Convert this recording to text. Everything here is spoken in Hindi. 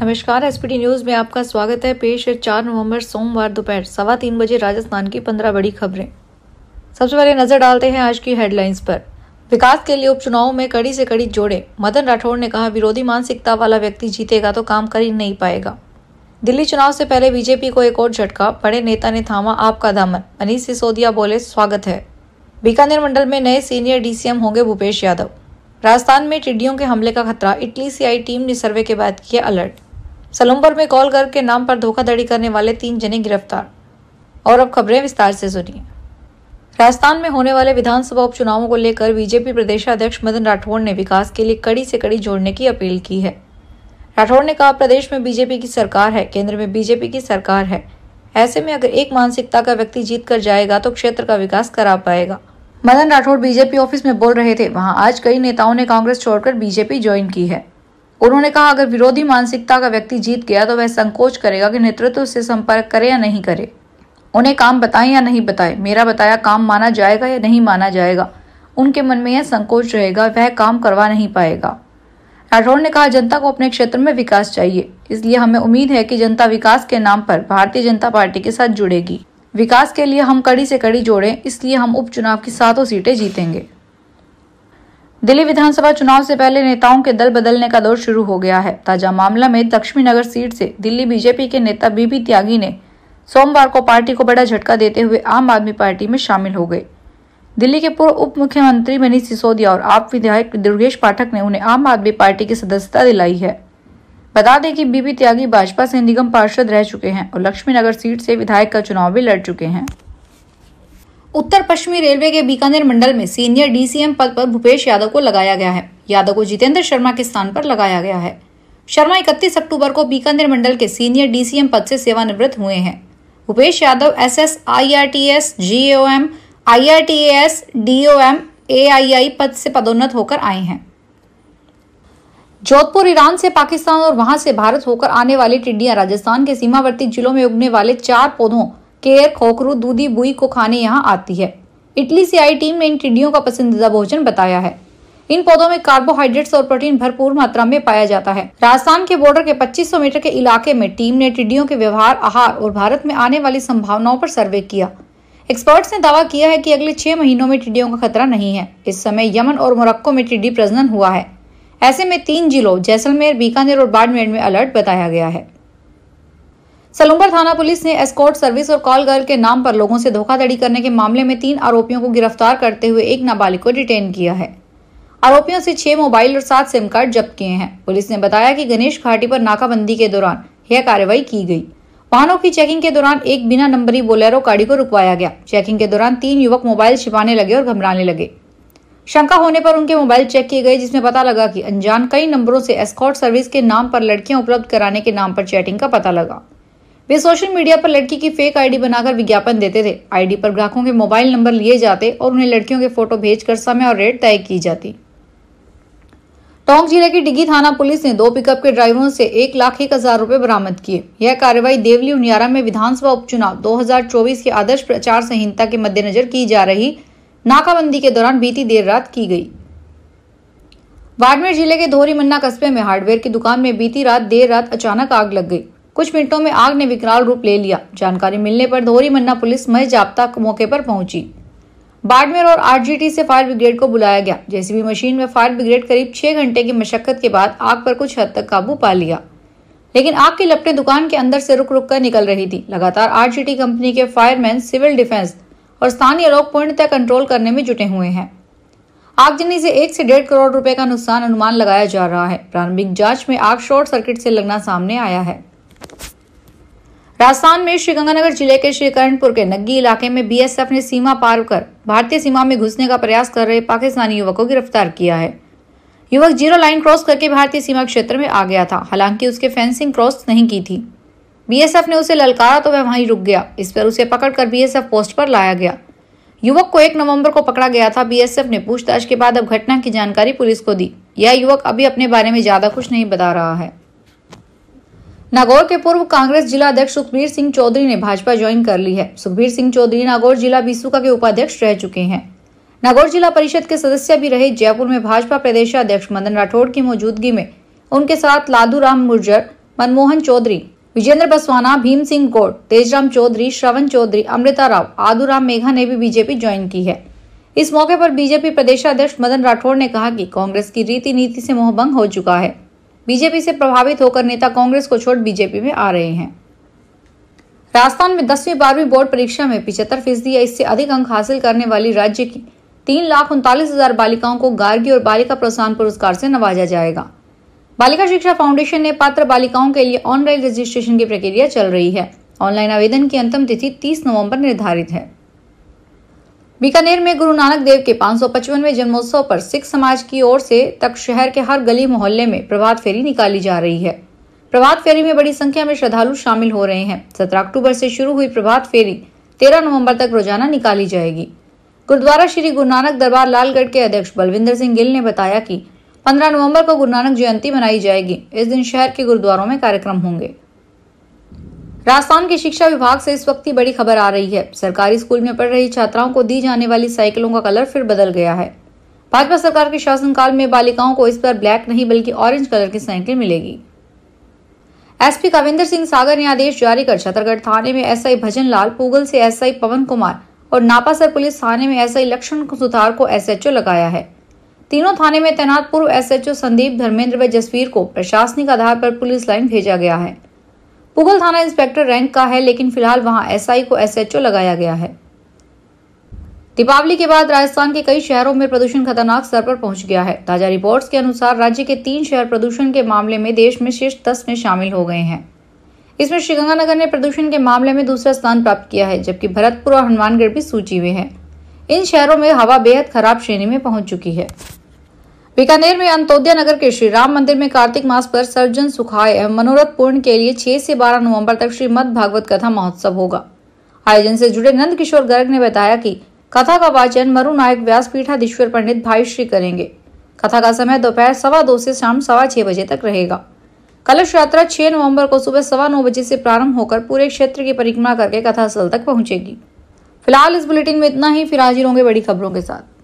नमस्कार एसपीटी न्यूज में आपका स्वागत है पेश है चार नवंबर सोमवार दोपहर सवा तीन बजे राजस्थान की पंद्रह बड़ी खबरें सबसे पहले नजर डालते हैं आज की हेडलाइंस पर विकास के लिए उपचुनाव में कड़ी से कड़ी जोड़े मदन राठौड़ ने कहा विरोधी मानसिकता वाला व्यक्ति जीतेगा तो काम कर ही नहीं पाएगा दिल्ली चुनाव से पहले बीजेपी को एक और झटका बड़े नेता ने थामा आपका दामन मनीष सिसोदिया बोले स्वागत है बीकानेर मंडल में नए सीनियर डीसीएम होंगे भूपेश यादव राजस्थान में टिड्डियों के हमले का खतरा इटली सीआई आई टीम ने सर्वे के बाद किया अलर्ट सलम्बर में कॉल करके नाम पर धोखाधड़ी करने वाले तीन जने गिरफ्तार और अब खबरें विस्तार से सुनिए राजस्थान में होने वाले विधानसभा उपचुनावों को लेकर बीजेपी प्रदेश अध्यक्ष मदन राठौड़ ने विकास के लिए कड़ी से कड़ी जोड़ने की अपील की है राठौड़ ने कहा प्रदेश में बीजेपी की सरकार है केंद्र में बीजेपी की सरकार है ऐसे में अगर एक मानसिकता का व्यक्ति जीत कर जाएगा तो क्षेत्र का विकास करा पाएगा मदन राठौड़ बीजेपी ऑफिस में बोल रहे थे वहां आज कई नेताओं ने कांग्रेस छोड़कर बीजेपी ज्वाइन की है उन्होंने कहा अगर विरोधी मानसिकता का व्यक्ति जीत गया तो वह संकोच करेगा कि नेतृत्व से संपर्क करे या नहीं करे उन्हें काम बताएं या नहीं बताए मेरा बताया काम माना जाएगा या नहीं माना जाएगा उनके मन में यह संकोच रहेगा वह काम करवा नहीं पाएगा राठौड़ ने कहा जनता को अपने क्षेत्र में विकास चाहिए इसलिए हमें उम्मीद है कि जनता विकास के नाम पर भारतीय जनता पार्टी के साथ जुड़ेगी विकास के लिए हम कड़ी से कड़ी जोड़ें इसलिए हम उपचुनाव की सातों सीटें जीतेंगे दिल्ली विधानसभा चुनाव से पहले नेताओं के दल बदलने का दौर शुरू हो गया है ताजा मामला में लक्ष्मी नगर सीट से दिल्ली बीजेपी के नेता बीबी त्यागी ने सोमवार को पार्टी को बड़ा झटका देते हुए आम आदमी पार्टी में शामिल हो गए दिल्ली के पूर्व उप मुख्यमंत्री मनीष सिसोदिया और आप विधायक दुर्गेश पाठक ने उन्हें आम आदमी पार्टी की सदस्यता दिलाई है बता दें कि बीबी त्यागी भाजपा से निगम पार्षद रह चुके हैं और लक्ष्मी नगर सीट से विधायक का चुनाव भी लड़ चुके हैं उत्तर पश्चिमी रेलवे के बीकानेर मंडल में सीनियर डीसीएम पद पर भूपेश यादव को लगाया गया है यादव को जितेंद्र शर्मा के स्थान पर लगाया गया है शर्मा 31 अक्टूबर को बीकानेर मंडल के सीनियर डीसीएम पद से सेवानिवृत्त हुए हैं Bhupesh Yadav S S I R T S G O M I R T S D O M A I I पद से पदोन्नत होकर आए हैं जोधपुर ईरान से पाकिस्तान और वहां से भारत होकर आने वाली टिड्डियां राजस्थान के सीमावर्ती जिलों में उगने वाले चार पौधों केयर खोखरू दूधी बुई को खाने यहाँ आती है इटली से आई टीम ने इन टिड्डियों का पसंदीदा भोजन बताया है इन पौधों में कार्बोहाइड्रेट्स और प्रोटीन भरपूर मात्रा में पाया जाता है राजस्थान के बॉर्डर के 2500 मीटर के इलाके में टीम ने टिड्डियों के व्यवहार आहार और भारत में आने वाली संभावनाओं पर सर्वे किया एक्सपर्ट्स ने दावा किया है कि अगले छह महीनों में टिड्डियों का खतरा नहीं है इस समय यमन और मोरक्को में टिड्डी प्रजनन हुआ है ऐसे में तीन जिलों जैसलमेर बीकानेर और बाड़मेर में अलर्ट बताया गया है सलूंबर थाना पुलिस ने एस्कॉर्ट सर्विस और कॉल गर्ल के नाम पर लोगों से धोखाधड़ी करने के मामले में तीन आरोपियों को गिरफ्तार करते हुए एक नाबालिग को डिटेन किया है आरोपियों से छह मोबाइल और सात सिम कार्ड जब्त किए हैं पुलिस ने बताया कि गणेश घाटी पर नाकाबंदी के दौरान यह कार्रवाई की गई वाहनों की चेकिंग के दौरान एक बिना नंबरी बोलेरो गाड़ी को रुकवाया गया चेकिंग के दौरान तीन युवक मोबाइल छिपाने लगे और घबराने लगे शंका होने पर उनके मोबाइल चेक किए गए जिसमें पता लगा कि अनजान कई नंबरों से एस्कॉर्ट सर्विस के नाम पर लड़कियां उपलब्ध कराने के नाम पर चैटिंग का पता लगा वे सोशल मीडिया पर लड़की की फेक आईडी बनाकर विज्ञापन देते थे आईडी पर ग्राहकों के मोबाइल नंबर लिए जाते और उन्हें लड़कियों के फोटो भेजकर समय और रेट तय की जाती टोंक जिले की डिग्गी थाना पुलिस ने दो पिकअप के ड्राइवरों से एक लाख एक हजार रूपए बरामद किए यह कार्रवाई देवली उनियारा में विधानसभा उपचुनाव 2024 के आदर्श प्रचार संहिता के मद्देनजर की जा रही नाकाबंदी के दौरान बीती देर रात की गई बाड़मेर जिले के धोरीमन्ना कस्बे में हार्डवेयर की दुकान में बीती रात देर रात अचानक आग लग गई कुछ मिनटों में आग ने विकराल रूप ले लिया जानकारी मिलने पर दोहरी मन्ना पुलिस मह जाप्ता मौके पर पहुंची बाड़मेर और आरजीटी से फायर ब्रिगेड को बुलाया गया जेसीबी मशीन में फायर ब्रिगेड करीब छह घंटे की मशक्कत के बाद आग पर कुछ हद तक काबू पा लिया लेकिन आग की लपटें दुकान के अंदर से रुक रुक कर निकल रही थी लगातार आरजीटी कंपनी के फायरमैन सिविल डिफेंस और स्थानीय लोग पूर्णतः कंट्रोल करने में जुटे हुए हैं आगजनी से एक से डेढ़ करोड़ रुपए का नुकसान अनुमान लगाया जा रहा है प्रारंभिक जांच में आग शॉर्ट सर्किट से लगना सामने आया है राजस्थान में श्रीगंगानगर जिले के श्रीकरणपुर के नग्गी इलाके में बीएसएफ ने सीमा पार कर भारतीय सीमा में घुसने का प्रयास कर रहे पाकिस्तानी युवक को गिरफ्तार किया है युवक जीरो लाइन क्रॉस करके भारतीय सीमा क्षेत्र में आ गया था हालांकि उसके फेंसिंग क्रॉस नहीं की थी बीएसएफ ने उसे ललकारा तो वह वहीं रुक गया इस पर उसे पकड़कर बीएसएफ पोस्ट पर लाया गया युवक को एक नवंबर को पकड़ा गया था बीएसएफ ने पूछताछ के बाद अब घटना की जानकारी पुलिस को दी यह युवक अभी अपने बारे में ज्यादा कुछ नहीं बता रहा है नागौर के पूर्व कांग्रेस जिला अध्यक्ष सुखबीर सिंह चौधरी ने भाजपा ज्वाइन कर ली है सुखबीर सिंह चौधरी नागौर जिला बीसुका के उपाध्यक्ष रह चुके हैं नागौर जिला परिषद के सदस्य भी रहे जयपुर में भाजपा प्रदेशाध्यक्ष मदन राठौड़ की मौजूदगी में उनके साथ लादू राम मुर्जर मनमोहन चौधरी विजेंद्र बसवाना भीम सिंह गौड़ तेजराम चौधरी श्रवण चौधरी अमृता राव राम मेघा ने भी बीजेपी ज्वाइन की है इस मौके पर बीजेपी प्रदेशाध्यक्ष मदन राठौड़ ने कहा कि कांग्रेस की रीति नीति से मोहभंग हो चुका है बीजेपी से प्रभावित होकर नेता कांग्रेस को छोड़ बीजेपी में आ रहे हैं राजस्थान में दसवीं बारहवीं बोर्ड परीक्षा में पिछहत्तर फीसदी या इससे अधिक अंक हासिल करने वाली राज्य की तीन लाख उनतालीस हजार बालिकाओं को गार्गी और बालिका प्रोत्साहन पुरस्कार से नवाजा जाएगा बालिका शिक्षा फाउंडेशन ने पात्र बालिकाओं के लिए ऑनलाइन रजिस्ट्रेशन की प्रक्रिया चल रही है ऑनलाइन आवेदन की अंतिम तिथि 30 नवंबर निर्धारित है बीकानेर में गुरु नानक देव के पाँच सौ पचपनवे जन्मोत्सव पर सिख समाज की ओर से तक शहर के हर गली मोहल्ले में प्रभात फेरी निकाली जा रही है प्रभात फेरी में बड़ी संख्या में श्रद्धालु शामिल हो रहे हैं सत्रह अक्टूबर से शुरू हुई प्रभात फेरी तेरह नवम्बर तक रोजाना निकाली जाएगी गुरुद्वारा श्री गुरु नानक दरबार लालगढ़ के अध्यक्ष बलविंदर सिंह गिल ने बताया कि पंद्रह नवम्बर को गुरु नानक जयंती मनाई जाएगी इस दिन शहर के गुरुद्वारों में कार्यक्रम होंगे राजस्थान के शिक्षा विभाग से इस वक्त की बड़ी खबर आ रही है सरकारी स्कूल में पढ़ रही छात्राओं को दी जाने वाली साइकिलों का कलर फिर बदल गया है भाजपा सरकार के शासनकाल में बालिकाओं को इस बार ब्लैक नहीं बल्कि ऑरेंज कलर की साइकिल मिलेगी एसपी कविंदर सिंह सागर ने आदेश जारी कर छतरगढ़ थाने में एसआई भजन लाल पूगल से एसआई पवन कुमार और नापासर पुलिस थाने में एसआई लक्ष्मण सुथार को एसएचओ लगाया है तीनों थाने में तैनात पूर्व एसएचओ संदीप धर्मेंद्र व जसवीर को प्रशासनिक आधार पर पुलिस लाइन भेजा गया है पुगल थाना इंस्पेक्टर रैंक का है लेकिन फिलहाल वहां एसआई को एसएचओ लगाया गया है दीपावली के बाद राजस्थान के कई शहरों में प्रदूषण खतरनाक स्तर पर पहुंच गया है ताजा रिपोर्ट्स के अनुसार राज्य के तीन शहर प्रदूषण के मामले में देश में शीर्ष दस में शामिल हो गए हैं इसमें श्रीगंगानगर ने प्रदूषण के मामले में दूसरा स्थान प्राप्त किया है जबकि भरतपुर और हनुमानगढ़ भी सूची में है इन शहरों में हवा बेहद खराब श्रेणी में पहुंच चुकी है बीकानेर में अंतोदय नगर के श्री राम मंदिर में कार्तिक मास पर सर्जन सुखाय एवं मनोरथ पूर्ण के लिए 6 से 12 नवंबर तक मद भागवत कथा महोत्सव होगा आयोजन से जुड़े नंद किशोर गर्ग ने बताया कि कथा का वाचन मरु नायक व्यास पीठाधीश्वर पंडित भाई श्री करेंगे कथा का समय दोपहर सवा दो से शाम सवा छह बजे तक रहेगा कलश यात्रा छह नवम्बर को सुबह सवा नौ बजे से प्रारंभ होकर पूरे क्षेत्र की परिक्रमा करके कथा स्थल तक पहुंचेगी फिलहाल इस बुलेटिन में इतना ही फिर हाजिर होंगे बड़ी खबरों के साथ